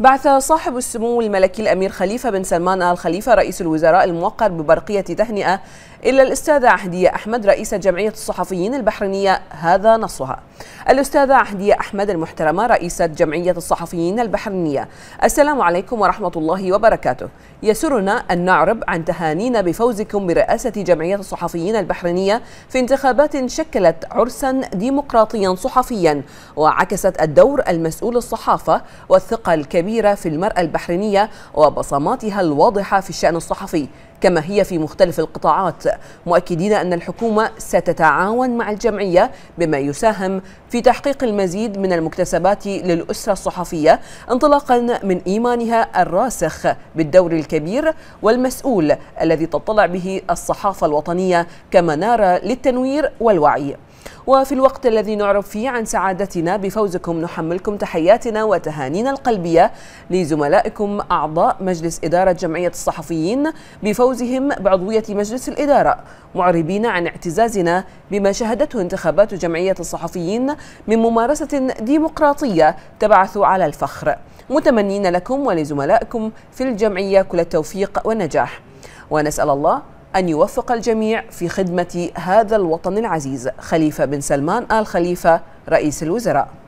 بعث صاحب السمو الملكي الأمير خليفة بن سلمان آل خليفة رئيس الوزراء الموقر ببرقية تهنئة إلى الأستاذة عهدية أحمد رئيسة جمعية الصحفيين البحرينية هذا نصها الأستاذة عهدية أحمد المحترمة رئيسة جمعية الصحفيين البحرينية السلام عليكم ورحمة الله وبركاته يسرنا أن نعرب عن تهانينا بفوزكم برئاسة جمعية الصحفيين البحرينية في انتخابات شكلت عرسا ديمقراطيا صحفيا وعكست الدور المسؤول الصحافة والثقة الكبيرة الكبيرة في المرأة البحرينية وبصماتها الواضحة في الشأن الصحفي كما هي في مختلف القطاعات مؤكدين أن الحكومة ستتعاون مع الجمعية بما يساهم في تحقيق المزيد من المكتسبات للأسرة الصحفية انطلاقا من إيمانها الراسخ بالدور الكبير والمسؤول الذي تطلع به الصحافة الوطنية كمنارة للتنوير والوعي وفي الوقت الذي نعرف فيه عن سعادتنا بفوزكم نحملكم تحياتنا وتهانينا القلبية لزملائكم أعضاء مجلس إدارة جمعية الصحفيين بفوزهم بعضوية مجلس الإدارة معربين عن اعتزازنا بما شهدته انتخابات جمعية الصحفيين من ممارسة ديمقراطية تبعث على الفخر متمنين لكم ولزملائكم في الجمعية كل التوفيق والنجاح ونسأل الله أن يوفق الجميع في خدمة هذا الوطن العزيز خليفة بن سلمان آل خليفة رئيس الوزراء